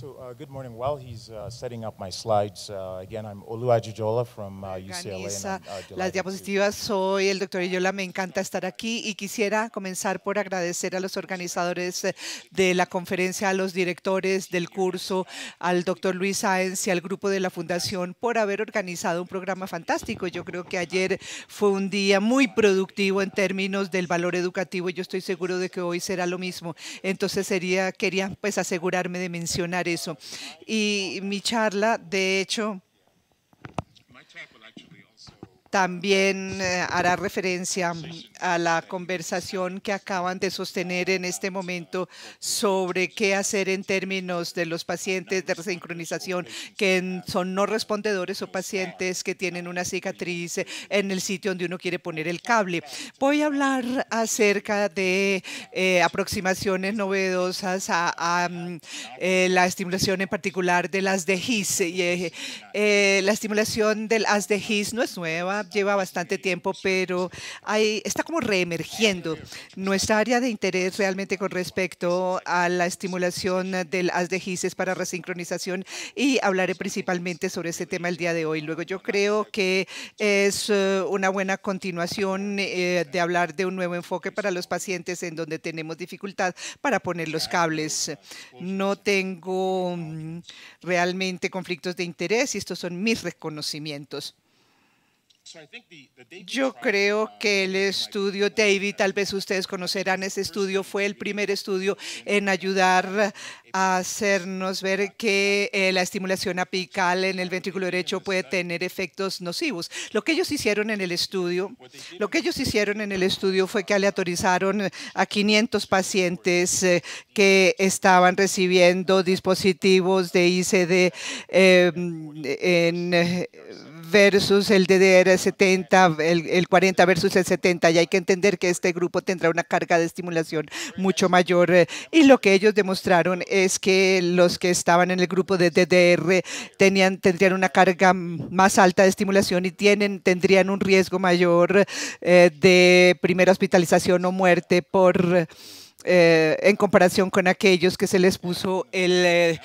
So uh, good morning. he's uh, setting up my slides, uh, again, I'm UCLA. Uh, uh, las diapositivas. Soy el doctor Yola. Me encanta estar aquí y quisiera comenzar por agradecer a los organizadores eh, de la conferencia, a los directores del curso, al doctor Luis Sáenz y al grupo de la fundación por haber organizado un programa fantástico. Yo creo que ayer fue un día muy productivo en términos del valor educativo y yo estoy seguro de que hoy será lo mismo. Entonces sería quería pues asegurarme de mencionar eso. Y mi charla, de hecho, también eh, hará referencia mm, a la conversación que acaban de sostener en este momento sobre qué hacer en términos de los pacientes de resincronización que son no respondedores o pacientes que tienen una cicatriz en el sitio donde uno quiere poner el cable. Voy a hablar acerca de eh, aproximaciones novedosas a, mm, eh, la estimulación en particular de las GIS. Eh, la estimulación del his no es nueva, lleva bastante tiempo, pero está como reemergiendo. Nuestra área de interés realmente con respecto a la estimulación del as de para resincronización y hablaré principalmente sobre ese tema el día de hoy. Luego yo creo que es eh, una buena continuación eh, de hablar de un nuevo enfoque para los pacientes en donde tenemos dificultad para poner los cables. No tengo mm, realmente conflictos de interés y estos son mis reconocimientos. Yo creo uh, que el estudio David, tal vez ustedes conocerán ese estudio, fue el primer estudio en ayudar a hacernos ver que eh, la estimulación apical en el ventrículo derecho puede tener efectos nocivos. Lo que ellos hicieron en el estudio, lo que ellos hicieron en el estudio fue que aleatorizaron a 500 pacientes eh, que estaban recibiendo dispositivos de ICD em, en eh, versus el DDR 70, el, el, 40 versus el 70, y hay que entender que este grupo tendrá una carga de estimulación mucho mayor. Eh, y lo que ellos demostraron es que los que estaban en el grupo de DDR tenían, tendrían una carga más alta de estimulación y tienen, tendrían un riesgo mayor eh, de primera hospitalización o muerte por... Eh, en comparación con aquellos que se les puso el,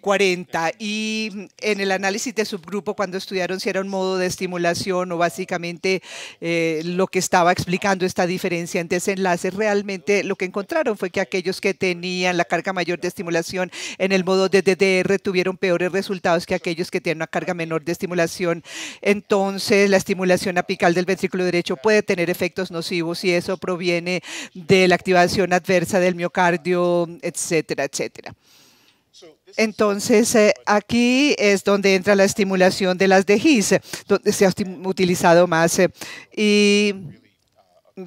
40 eh, y en el análisis de subgrupo cuando estudiaron si era un modo de estimulación o básicamente eh, lo que estaba explicando esta diferencia en desenlaces, realmente lo que encontraron fue que aquellos que tenían la carga mayor de estimulación en el modo de DDR tuvieron peores resultados que aquellos que tienen una carga menor de estimulación. Entonces la estimulación apical del ventrículo derecho puede tener efectos nocivos y eso proviene de la activación adversa del miocardio, etcétera, etcétera. Entonces, eh, aquí es donde entra la estimulación de las DGIS, donde se ha utilizado más. Eh, y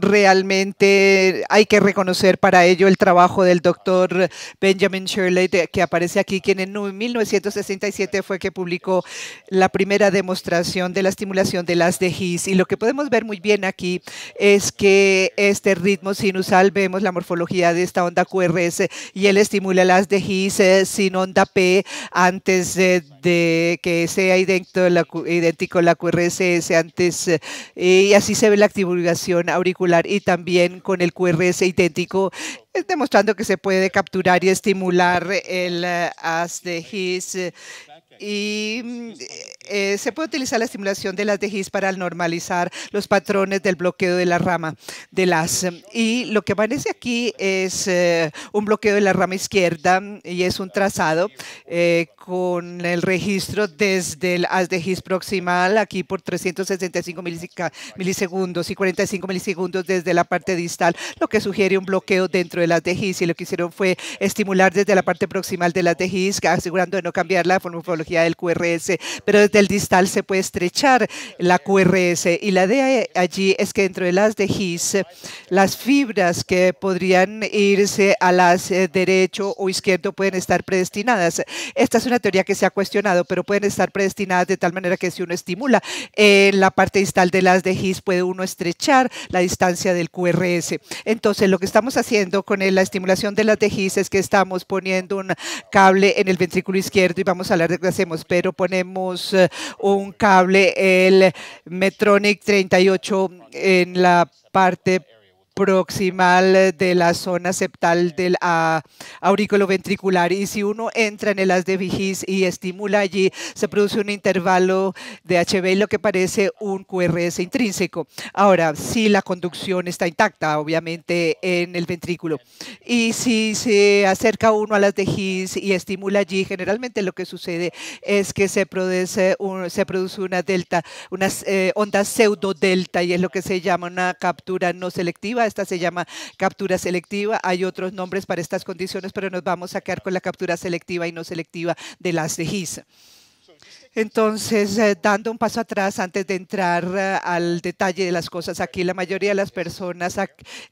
realmente hay que reconocer para ello el trabajo del doctor Benjamin Shirley, que aparece aquí, quien en 1967 fue que publicó la primera demostración de la estimulación de las his Y lo que podemos ver muy bien aquí es que este ritmo sinusal, vemos la morfología de esta onda QRS y él estimula las hiss eh, sin onda P antes eh, de, que sea idéntico la, idéntico la QRSS antes eh, y así se ve la activación auricular y también con el QRS idéntico, demostrando que se puede capturar y estimular el eh, ASD-HIS eh, y mm, eh, se puede utilizar la estimulación de las DGIs para normalizar los patrones del bloqueo de la rama de las. Eh, y lo que aparece aquí es eh, un bloqueo de la rama izquierda y es un trazado con el registro desde el ASDGIS proximal, aquí por 365 milisegundos y 45 milisegundos desde la parte distal, lo que sugiere un bloqueo dentro de las DGIS. Y lo que hicieron fue estimular desde la parte proximal de las DGIS, asegurando de no cambiar la morfología del QRS, pero del distal se puede estrechar la QRS y la idea allí es que dentro de las de las fibras que podrían irse a las eh, derecho o izquierdo pueden estar predestinadas. Esta es una teoría que se ha cuestionado, pero pueden estar predestinadas de tal manera que si uno estimula en eh, la parte distal de las de puede uno estrechar la distancia del QRS. Entonces, lo que estamos haciendo con la estimulación de las de es que estamos poniendo un cable en el ventrículo izquierdo y vamos a hablar de lo hacemos, pero ponemos eh, un cable, el Metronic 38 en la parte proximal eh, de la zona septal del ah, aurículo ventricular Y si uno entra en el haz de Vigis y estimula allí, se produce un intervalo de HB, lo que parece un QRS intrínseco. Ahora, si la conducción está intacta, obviamente, en el ventrículo. Y si se acerca uno a las de y estimula allí, generalmente lo que sucede es que se produce, una delta, unas eh, ondas pseudo delta y es lo que se llama una captura no selectiva esta se llama captura selectiva, hay otros nombres para estas condiciones, pero nos vamos a quedar con la captura selectiva y no selectiva de las de entonces, eh, dando un paso atrás antes de entrar eh, al detalle de las cosas, aquí la mayoría de las personas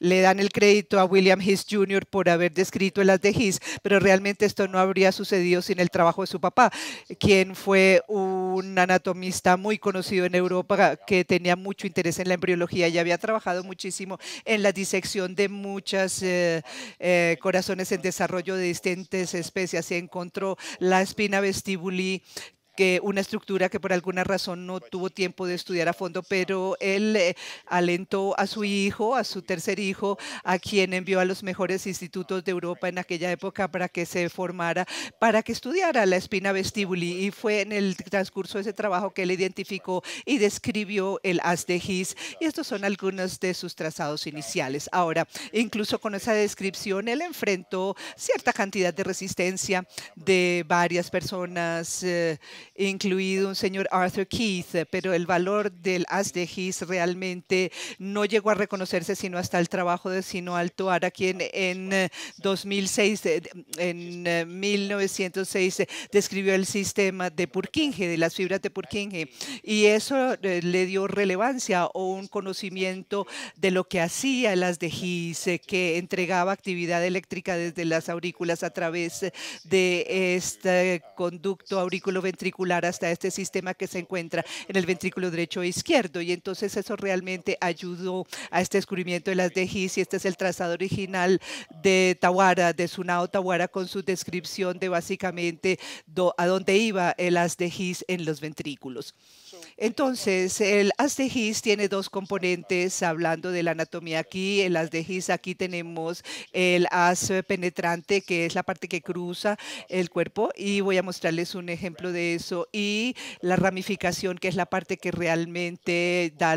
le dan el crédito a William Hiss Jr. por haber descrito las de Hiss, pero realmente esto no habría sucedido sin el trabajo de su papá, quien fue un anatomista muy conocido en Europa que tenía mucho interés en la embriología y había trabajado muchísimo en la disección de muchas eh, corazones en desarrollo de distintas especies. y encontró la espina vestibuli que una estructura que por alguna razón no tuvo tiempo de estudiar a fondo, pero él eh, alentó a su hijo, a su tercer hijo, a quien envió a los mejores institutos de Europa en aquella época para que se formara, para que estudiara la espina vestibuli. Y fue en el transcurso de ese trabajo que él identificó y describió el as Y estos son algunos de sus trazados iniciales. Ahora, incluso con esa descripción, él enfrentó cierta cantidad de resistencia de varias personas. Eh, incluido un señor Arthur Keith, eh, pero el valor del as de His realmente no llegó a reconocerse sino hasta el trabajo de Sino Alto Ara, quien en 2006, eh, eh, en 1906 describió el sistema de Purkinje, de las fibras de Purkinje, y eso le dio relevancia o un conocimiento de lo que hacía el de His, que entregaba actividad eléctrica desde las aurículas a través de este conducto aurículo-ventricular hasta este sistema que se encuentra en el ventrículo derecho e izquierdo. Y entonces eso realmente ayudó a este descubrimiento de las DGIS y este es el trazado original de Tawara, de Sunao Tawara, con su descripción de básicamente a dónde iba el eh, de His en los ventrículos. Entonces, el de His tiene dos componentes hablando de la anatomía aquí. El His aquí tenemos el as penetrante, que es la parte que cruza el cuerpo, y voy a mostrarles un ejemplo de eso. Y la ramificación, que es la parte que realmente da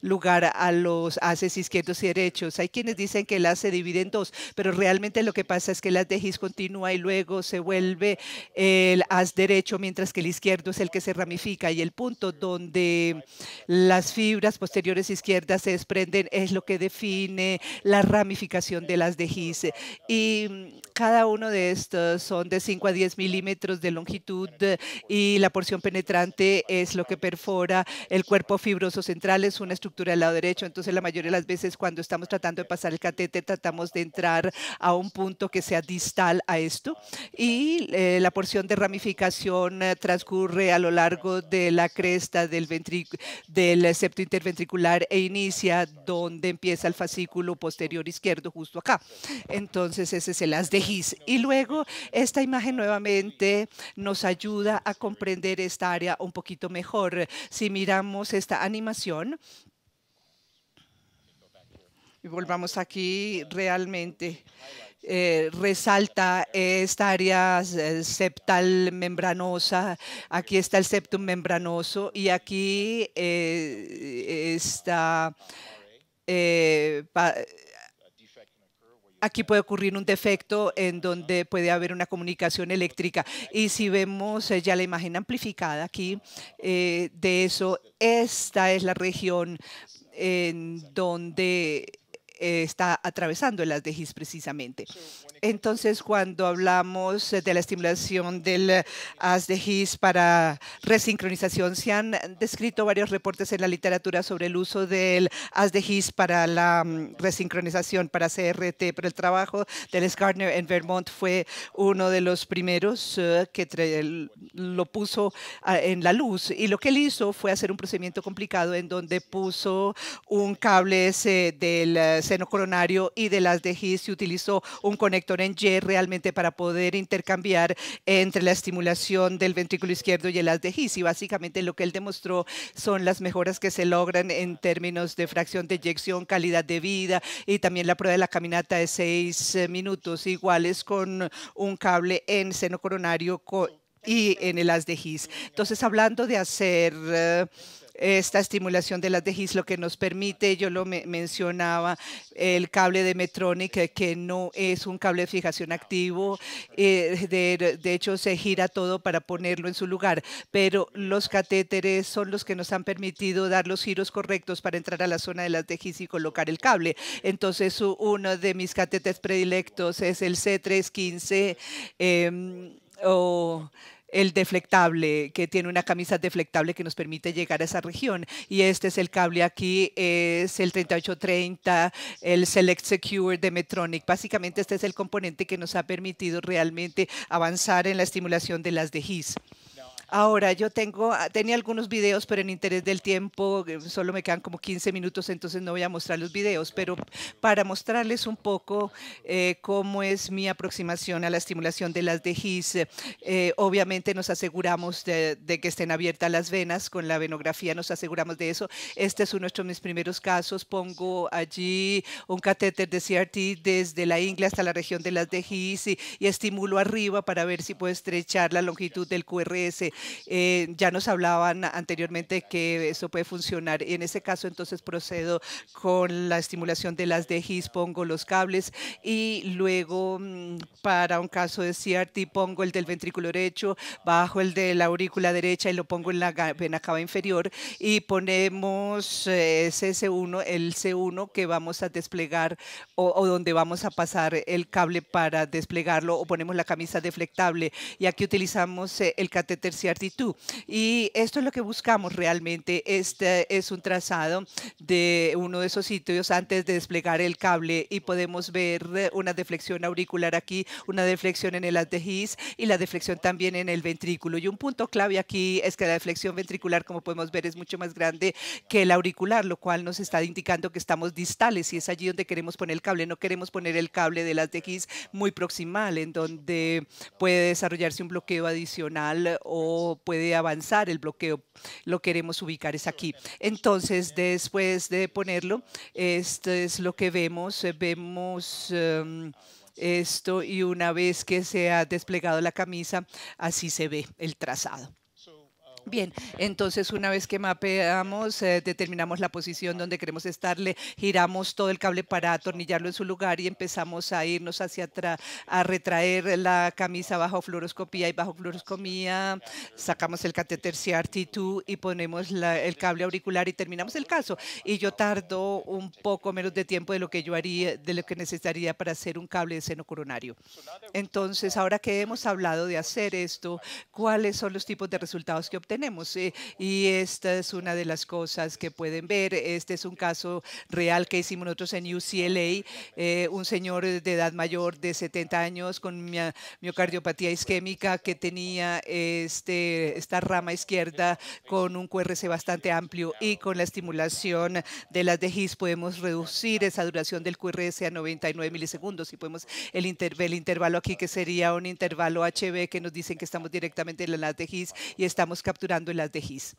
lugar a los haces izquierdos y derechos. Hay quienes dicen que el as se divide en dos, pero realmente lo que pasa es que el His continúa y luego se vuelve el as derecho, mientras que el izquierdo es el que se ramifica. Y el punto 2 donde las fibras posteriores izquierdas se desprenden, es lo que define la ramificación de las dejices. Y mm, cada uno de estos son de 5 a 10 milímetros de longitud eh, y la porción penetrante es lo que perfora el cuerpo fibroso central, es una estructura del lado derecho. Entonces, la mayoría de las veces cuando estamos tratando de pasar el catéter, tratamos de entrar a un punto que sea distal a esto. Y eh, la porción de ramificación eh, transcurre a lo largo de la cresta del, del septo interventricular e inicia donde empieza el fascículo posterior izquierdo, justo acá. Entonces, ese es el as de His. Y luego, esta imagen nuevamente nos ayuda a comprender esta área un poquito mejor. Si miramos esta animación, y volvamos aquí realmente eh, resalta esta área eh, septal membranosa. Aquí está el septum membranoso y aquí eh, está... aquí puede ocurrir un defecto en donde puede haber una comunicación eléctrica. Y si vemos ya la imagen amplificada aquí de eso, esta es la región en donde eh, está atravesando el ASDGIS precisamente. Entonces, cuando hablamos eh, de la estimulación del eh, ASDGIS para resincronización, se han descrito varios reportes en la literatura sobre el uso del ASDGIS para la mm, resincronización, para CRT, pero el trabajo del Gardner en Vermont fue uno de los primeros que lo puso ah, en la luz. Y lo que él hizo fue hacer un procedimiento complicado en donde puso un cable ese del seno coronario y de las de se utilizó un conector en Y realmente para poder intercambiar entre la estimulación del ventrículo izquierdo y el as de Y básicamente lo que él demostró son las mejoras que se logran en términos de fracción de eyección, calidad de vida y también la prueba de la caminata de seis eh, minutos iguales con un cable en seno coronario y en el as de Entonces, hablando de hacer... Eh, esta estimulación de las tejis lo que nos permite, yo lo mencionaba, el cable de Metronic, eh, que no es un cable de fijación activo, eh, de, de, hecho se gira todo para ponerlo en su lugar, pero los catéteres son los que nos han permitido dar los giros correctos para entrar a la zona de las tejis y colocar el cable. Entonces, uno de mis catéteres predilectos es el C315 eh, em, o el deflectable, que tiene una camisa deflectable que nos permite llegar a esa región. Y este es el cable aquí, es el 3830, el Select Secure de Metronic. Básicamente este es el componente que nos ha permitido realmente avanzar en la estimulación de las DGIS. Ahora, yo tengo, ah, tenía algunos videos, pero en interés del tiempo eh, solo me quedan como 15 minutos, entonces no voy a mostrar los videos, pero para mostrarles un poco eh, cómo es mi aproximación a la estimulación de las DGIS, eh, obviamente nos aseguramos de, que estén abiertas las venas, con la venografía nos aseguramos de eso. Este es uno de mis primeros casos, pongo allí un catéter de CRT desde la ingle hasta la región de las DGIS y estimulo arriba para ver si puedo estrechar la longitud del QRS eh, ya nos hablaban anteriormente que eso puede funcionar. En ese caso, entonces procedo con la estimulación de las DGIS pongo los cables y luego mm, para un caso de CRT pongo el del ventrículo derecho, bajo el de la aurícula derecha y lo pongo en la vena cava inferior y ponemos eh, ese 1 el C1 que vamos a desplegar o, o donde vamos a pasar el cable para desplegarlo o ponemos la camisa deflectable y aquí utilizamos eh, el catéter actitud. Y esto es lo que buscamos realmente. Este es un trazado de uno de esos sitios antes de desplegar el cable y podemos ver eh, una deflexión auricular aquí, una deflexión en el adhesivo y la deflexión también en el ventrículo. Y un punto clave aquí es que la deflexión ventricular, como podemos ver, es mucho más grande que el auricular, lo cual nos está indicando que estamos distales y es allí donde queremos poner el cable. No queremos poner el cable del las muy proximal, en donde puede desarrollarse un bloqueo adicional o puede avanzar el bloqueo. Lo queremos ubicar es aquí. Entonces, después de ponerlo, esto es lo que vemos. Eh, vemos... Em, esto y una vez que se ha desplegado la camisa, así se ve el trazado. Bien, entonces una vez que mapeamos, eh, determinamos la posición donde queremos estar, le giramos todo el cable para atornillarlo en su lugar y empezamos a irnos hacia atrás, a retraer la camisa bajo fluoroscopía y bajo fluoroscomía, sacamos el catéter CRT2 y ponemos el cable auricular y terminamos el caso. Y yo tardo un poco menos de tiempo de lo que yo haría, de lo que necesitaría para hacer un cable de seno coronario. Entonces, ahora que hemos hablado de hacer esto, ¿cuáles son los tipos de resultados que obtenemos? tenemos. Eh, y esta es una de las cosas que pueden ver. Este es un caso real que hicimos nosotros en UCLA. Eh, un señor de edad mayor de 70 años con miocardiopatía isquémica que tenía este, esta rama izquierda con un QRS bastante amplio y con la estimulación de las DGIS podemos reducir esa duración del QRS a 99 milisegundos y podemos el, el intervalo aquí que sería un intervalo HB que nos dicen que estamos directamente en la DGIS y estamos capturando Durando las de GIS.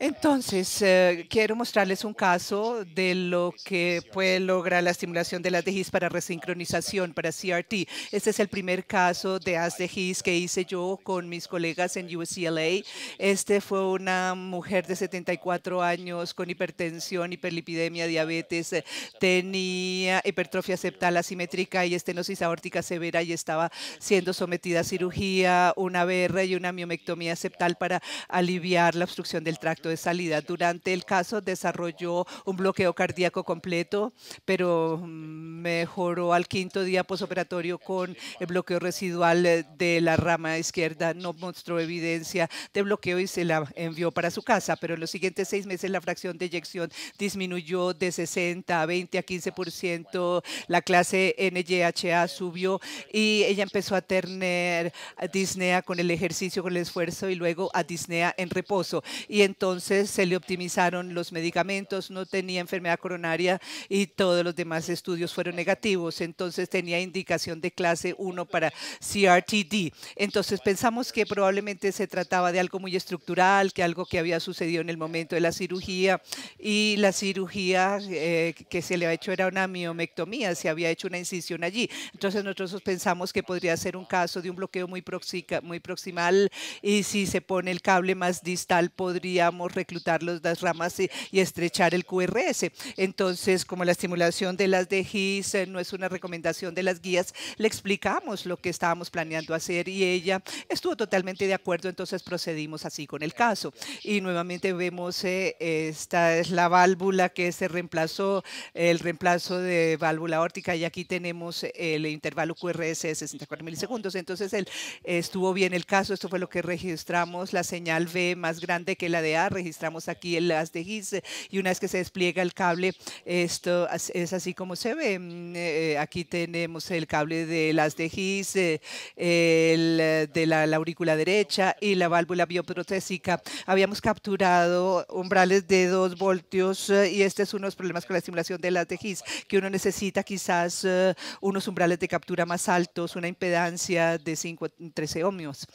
Entonces, eh, quiero mostrarles un caso de lo que puede lograr la estimulación de las para resincronización, para CRT. Este es el primer caso de as que hice yo con mis colegas en UCLA. Este fue una mujer de 74 años con hipertensión, hiperlipidemia, diabetes, eh, tenía hipertrofia septal asimétrica y estenosis aórtica severa y estaba siendo sometida a cirugía, una BR y una miomectomía septal para aliviar la obstrucción del tracto de salida. Durante el caso desarrolló un bloqueo cardíaco completo, pero mm, mejoró al quinto día posoperatorio con el bloqueo residual de la rama izquierda. No mostró evidencia de bloqueo y se la envió para su casa, pero en los siguientes seis meses la fracción de eyección disminuyó de 60 a 20 a 15%. La clase NYHA subió y ella empezó a tener disnea con el ejercicio, con el esfuerzo y luego a disnea en reposo y entonces se le optimizaron los medicamentos, no tenía enfermedad coronaria y todos los demás estudios fueron negativos. Entonces tenía indicación de clase 1 para CRTD. Entonces pensamos que probablemente se trataba de algo muy estructural, que algo que había sucedido en el momento de la cirugía y la cirugía eh, que se le había hecho era una miomectomía, se había hecho una incisión allí. Entonces nosotros pensamos que podría ser un caso de un bloqueo muy, muy proximal y si se pone el cable más distal podría podríamos reclutar los, las ramas y, estrechar el QRS. Entonces, como la estimulación de las DGIS eh, no es una recomendación de las guías, le explicamos lo que estábamos planeando hacer y ella estuvo totalmente de acuerdo, entonces procedimos así con el caso. Y nuevamente vemos, eh, esta es la válvula que se reemplazó, el reemplazo de válvula órtica y aquí tenemos el intervalo QRS de 64 milisegundos. Entonces, él estuvo bien el caso, esto fue lo que registramos, la señal V más grande que la la de A, registramos aquí el las eh, y una vez que se despliega el cable, esto es así como se ve. Mm, eh, aquí tenemos el cable de las eh, el, de la, aurícula derecha y la válvula bioprotésica. Habíamos capturado umbrales de 2 voltios y este es uno de los problemas con la estimulación de las que uno necesita quizás unos umbrales de captura más altos, una impedancia de 5, 13 ohmios.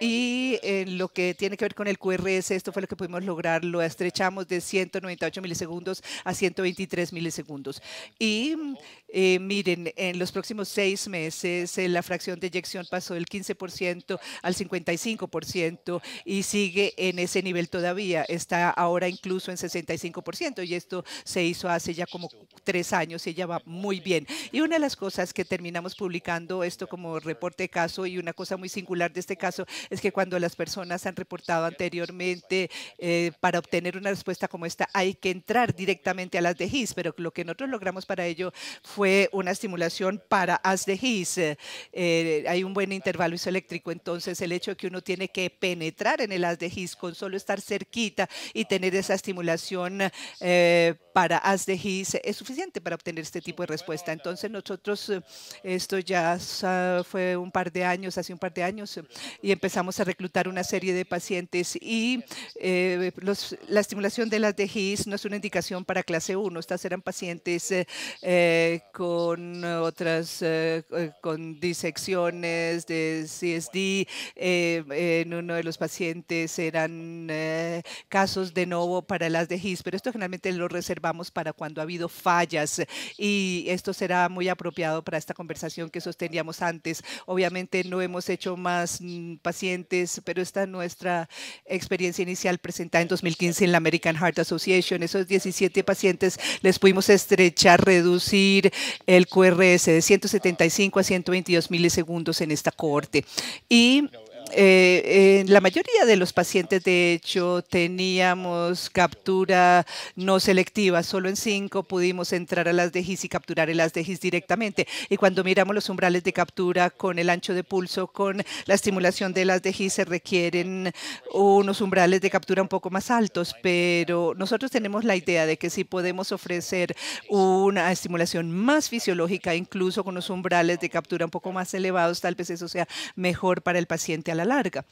Y en eh, lo que tiene que ver con el QRS, esto fue lo que pudimos lograr. Lo estrechamos de 198 milisegundos a 123 milisegundos. Y mm, oh. eh, miren, en los próximos seis meses eh, la fracción de eyección pasó del 15% al 55% y sigue en ese nivel todavía. Está ahora incluso en 65% y esto se hizo hace ya como tres años y ya va muy bien. Y una de las cosas que terminamos publicando esto como reporte de caso y una cosa muy singular de este caso es que cuando las personas han reportado anteriormente eh, para obtener una respuesta como esta, hay que entrar directamente a las de GIS, pero lo que nosotros logramos para ello fue una estimulación para as de GIS. Eh, hay un buen intervalo isoeléctrico, entonces el hecho de que uno tiene que penetrar en el as de GIS con solo estar cerquita y tener esa estimulación eh, para as de es suficiente para obtener este tipo de respuesta. Entonces nosotros, eh, esto ya fue un par de años, hace un par de años, y empezamos a reclutar una serie de pacientes y eh, la estimulación de las de no es una indicación para clase 1. Estas eran pacientes eh, con otras, con disecciones de CSD. en uno de los pacientes eran casos de nuevo para las de pero esto generalmente lo reservamos Vamos para cuando ha habido fallas y esto será muy apropiado para esta conversación que sosteníamos antes. Obviamente no hemos hecho más mm, pacientes, pero esta es nuestra experiencia inicial presentada en 2015 en la American Heart Association. Esos 17 pacientes les pudimos estrechar, reducir el QRS de 175 a 122 milisegundos en esta corte Y eh, en la mayoría de los pacientes, de hecho, teníamos captura no selectiva. Solo en cinco pudimos entrar a las DGIS y capturar el DGIS directamente. Y cuando miramos los umbrales de captura con el ancho de pulso, con la estimulación de las DGIS, se requieren unos umbrales de captura un poco más altos. Pero nosotros tenemos la idea de que si podemos ofrecer una estimulación más fisiológica, incluso con los umbrales de captura un poco más elevados, tal vez eso sea mejor para el paciente a la larga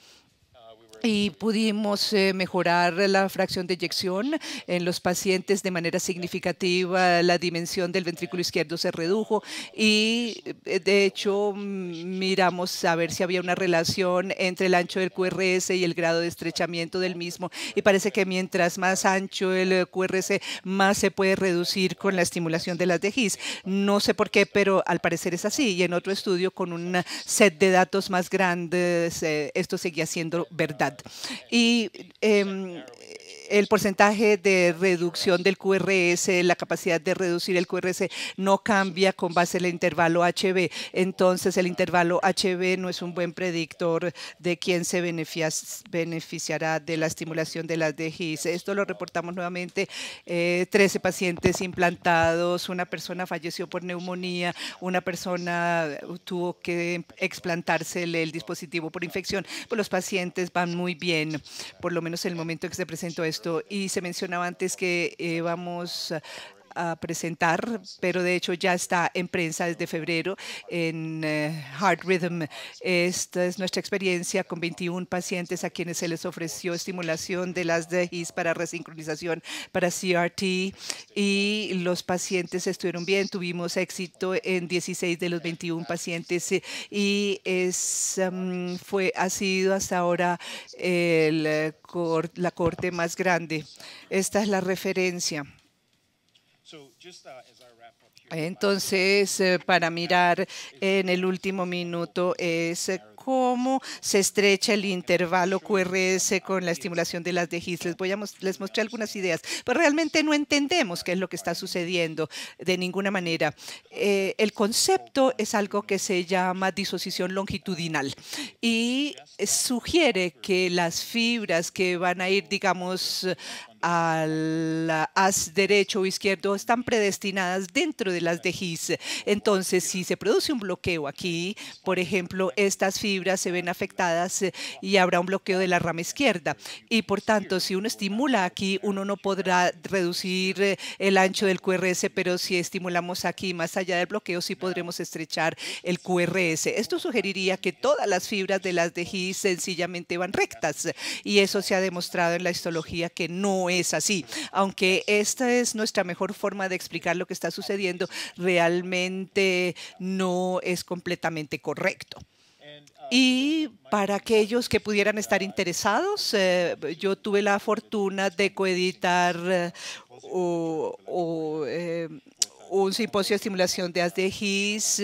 y pudimos eh, mejorar la fracción de eyección en los pacientes de manera significativa, la dimensión del ventrículo izquierdo se redujo y eh, de hecho mm, miramos a ver si había una relación entre el ancho del QRS y el grado de estrechamiento del mismo y parece que mientras más ancho el eh, QRS más se puede reducir con la estimulación de las DGIS. No sé por qué, pero al parecer es así y en otro estudio con un set de datos más grandes esto seguía siendo verdad. Y eh, el porcentaje de reducción del QRS, la capacidad de reducir el QRS no cambia con base en el intervalo HB. Entonces, el intervalo HB no es un buen predictor de quién se beneficiará de la estimulación de las DGIs. Esto lo reportamos nuevamente, 13 eh, pacientes implantados, una persona falleció por neumonía, una persona tuvo que explantarse el, dispositivo por infección, pues los pacientes van muy bien, por lo menos en el momento en que se presentó esto y se mencionaba antes que eh, vamos a presentar, pero de hecho ya está en prensa desde febrero en eh, Heart Rhythm. Esta es nuestra experiencia con 21 pacientes a quienes se les ofreció estimulación de las DEGIS para resincronización para CRT y los pacientes estuvieron bien, tuvimos éxito en 16 de los 21 pacientes y es, mm, fue, ha sido hasta ahora eh, la corte más grande. Esta es la referencia. Entonces, para mirar en el último minuto es eh, cómo se estrecha el intervalo QRS con la estimulación de las DGIS. Les, voy a les mostré algunas ideas, pero realmente no entendemos qué es lo que está sucediendo de ninguna manera. Eh, el concepto es algo que se llama disociación longitudinal y sugiere que las fibras que van a ir, digamos, al haz derecho o izquierdo están predestinadas dentro de las DGIS. Entonces, si se produce un bloqueo aquí, por ejemplo, estas fibras se ven afectadas eh, y habrá un bloqueo de la rama izquierda. Y por tanto, si uno estimula aquí, uno no podrá reducir eh, el ancho del QRS, pero si estimulamos aquí más allá del bloqueo, sí podremos estrechar el QRS. Esto sugeriría que todas las fibras de las DGIS sencillamente van rectas y eso se ha demostrado en la histología que no es así. Aunque esta es nuestra mejor forma de explicar lo que está sucediendo, realmente no es completamente correcto. Y para aquellos que pudieran estar interesados, eh, yo tuve la fortuna de coeditar eh, eh, un simposio de estimulación de ASDGIS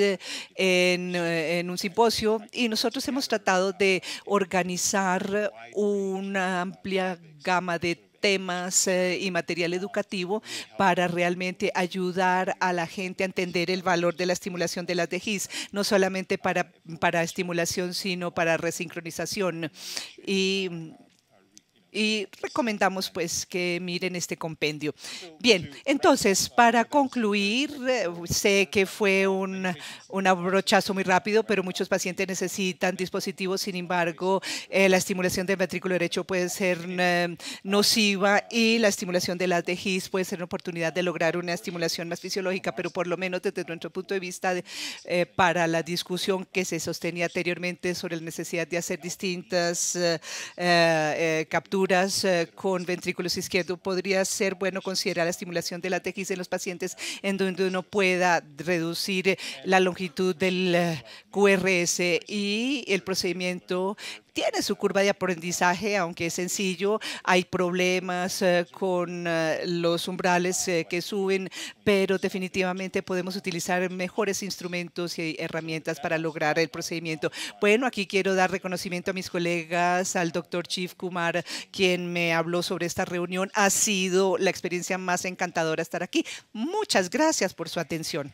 en, un simposio y nosotros hemos tratado de organizar una amplia gama de temas eh, y material educativo para realmente ayudar a la gente a entender el valor de la estimulación de las DGIS, no solamente para, para estimulación, sino para resincronización. Y y recomendamos pues que miren este compendio. Bien, entonces para concluir, eh, sé que fue un, un abrochazo muy rápido, pero muchos pacientes necesitan dispositivos, sin embargo, eh, la estimulación del ventrículo derecho puede ser eh, nociva y la estimulación de las puede ser una oportunidad de lograr una estimulación más fisiológica, pero por lo menos desde nuestro punto de vista para la discusión que se sostenía anteriormente sobre la necesidad de hacer distintas capturas eh, con ventrículos izquierdo, podría ser bueno considerar la estimulación de la TX en los pacientes en donde uno pueda reducir eh, la longitud del eh, QRS y el procedimiento tiene su curva de aprendizaje, aunque es sencillo, hay problemas eh, con eh, los umbrales eh, que suben, pero definitivamente podemos utilizar mejores instrumentos y herramientas para lograr el procedimiento. Bueno, aquí quiero dar reconocimiento a mis colegas, al doctor Chief Kumar, quien me habló sobre esta reunión. Ha sido la experiencia más encantadora estar aquí. Muchas gracias por su atención.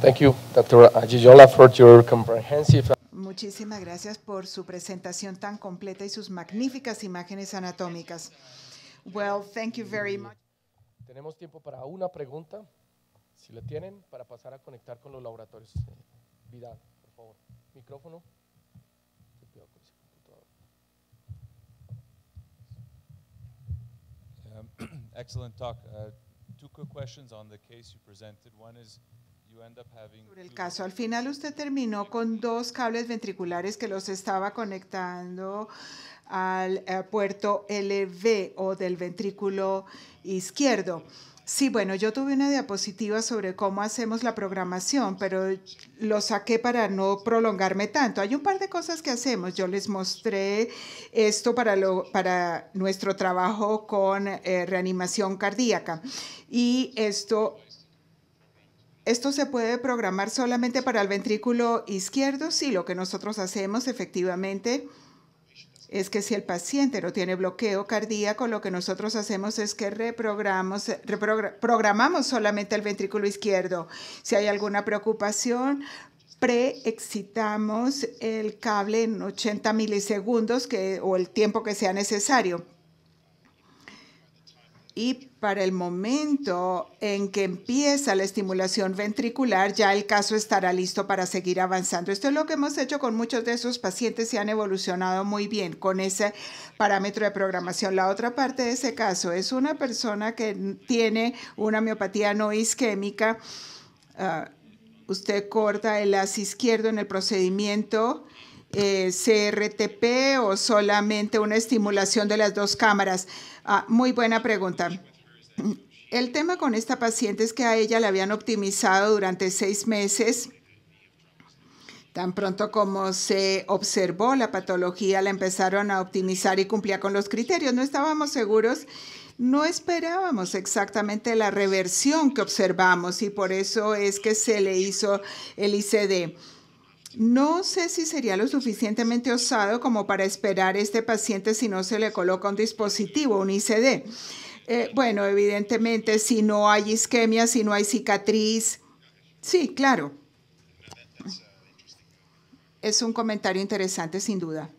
Thank you, Dr. Ajijola, for your comprehensive Muchísimas gracias por su presentación tan completa y sus magníficas imágenes anatómicas. Well, thank you very much. Tenemos tiempo para una pregunta, si la tienen, para pasar a conectar con los laboratorios. Eh, Vidal, por favor. Micrófono. Um, excellent talk. Uh, two quick questions on the case you presented. One is el caso, al final usted terminó con dos cables ventriculares que los estaba conectando al eh, puerto LV o del ventrículo izquierdo. Sí, bueno, yo tuve una diapositiva sobre cómo hacemos la programación, pero lo saqué para no prolongarme tanto. Hay un par de cosas que hacemos. Yo les mostré esto para, lo, para nuestro trabajo con eh, reanimación cardíaca y esto esto se puede programar solamente para el ventrículo izquierdo sí. lo que nosotros hacemos efectivamente es que si el paciente no tiene bloqueo cardíaco, lo que nosotros hacemos es que reprogramamos, solamente el ventrículo izquierdo. Si hay alguna preocupación, preexcitamos el cable en 80 milisegundos o el tiempo que sea necesario. Y para el momento en que empieza la estimulación ventricular, ya el caso estará listo para seguir avanzando. Esto es lo que hemos hecho con muchos de esos pacientes y han evolucionado muy bien con ese parámetro de programación. La otra parte de ese caso es una persona que tiene una miopatía no isquémica. Ah, usted corta el as izquierdo en el procedimiento. Eh, CRTP o solamente una estimulación de las dos cámaras? Ah, muy buena pregunta. El tema con esta paciente es que a ella la habían optimizado durante seis meses. Tan pronto como se observó la patología, la empezaron a optimizar y cumplía con los criterios. No estábamos seguros, no esperábamos exactamente la reversión que observamos y por eso es que se le hizo el ICD. No sé si sería lo suficientemente osado como para esperar a este paciente si no se le coloca un dispositivo, un ICD. Eh, bueno, evidentemente, si no hay isquemia, si no hay cicatriz. Sí, claro. Es un comentario interesante, sin duda.